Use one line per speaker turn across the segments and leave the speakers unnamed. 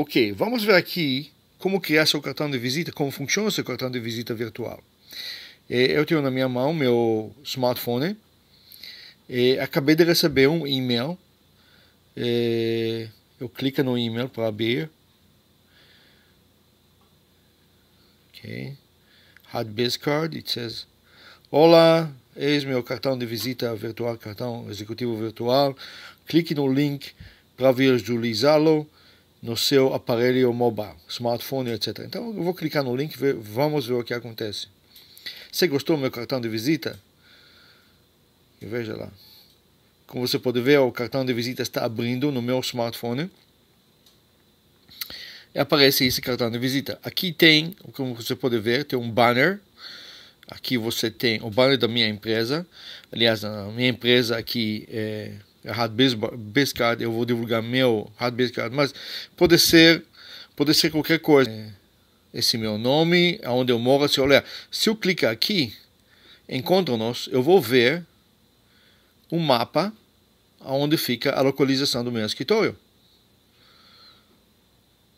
Ok, vamos ver aqui como criar seu cartão de visita, como funciona seu cartão de visita virtual. É, eu tenho na minha mão meu smartphone. É, acabei de receber um e-mail. É, eu clico no e-mail para abrir. Ok. hot base card. It says, Olá, eis meu cartão de visita virtual, cartão executivo virtual. Clique no link para visualizá-lo no seu aparelho mobile, smartphone, etc. Então eu vou clicar no link e vamos ver o que acontece. Você gostou do meu cartão de visita? Veja lá. Como você pode ver, o cartão de visita está abrindo no meu smartphone. E aparece esse cartão de visita. Aqui tem, como você pode ver, tem um banner. Aqui você tem o banner da minha empresa. Aliás, a minha empresa aqui é Hardbase Card, eu vou divulgar meu Hardbase Card, mas pode ser, pode ser qualquer coisa. É esse meu nome, aonde eu moro, se olhar, se eu clicar aqui, encontro-nos, eu vou ver um mapa aonde fica a localização do meu escritório.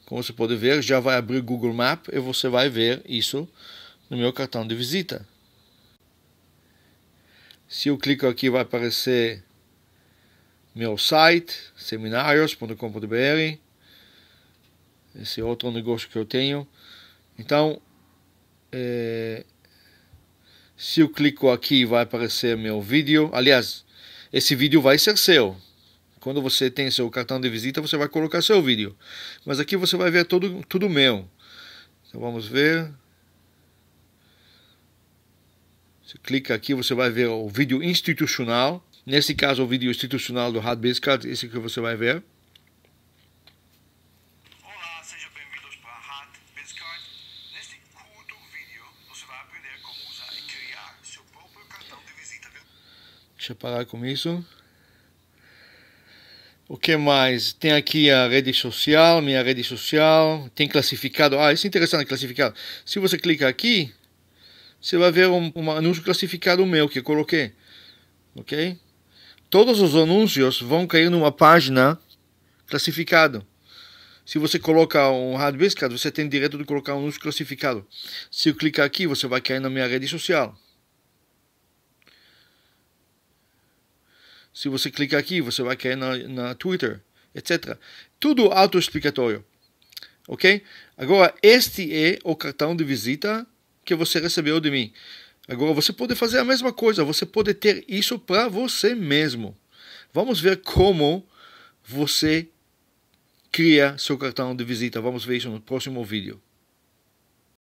Como você pode ver, já vai abrir o Google Map e você vai ver isso no meu cartão de visita. Se eu clico aqui, vai aparecer meu site, seminários.com.br. Esse é outro negócio que eu tenho. Então, é, se eu clico aqui, vai aparecer meu vídeo. Aliás, esse vídeo vai ser seu. Quando você tem seu cartão de visita, você vai colocar seu vídeo. Mas aqui você vai ver tudo, tudo meu. Então vamos ver. Você clica aqui, você vai ver o vídeo institucional. Nesse caso, o vídeo institucional do Hard esse que você vai ver. Deixa eu parar com isso. O que mais? Tem aqui a rede social, minha rede social. Tem classificado. Ah, isso é interessante, classificado. Se você clica aqui, você vai ver um, um anúncio classificado meu que eu coloquei. Ok? todos os anúncios vão cair numa página classificada. Se você coloca um hard você tem direito de colocar um anúncio classificado. Se eu clicar aqui, você vai cair na minha rede social. Se você clicar aqui, você vai cair na, na Twitter, etc. Tudo autoexplicatório. Ok? Agora, este é o cartão de visita que você recebeu de mim. Agora você pode fazer a mesma coisa, você pode ter isso para você mesmo. Vamos ver como você cria seu cartão de visita. Vamos ver isso no próximo vídeo.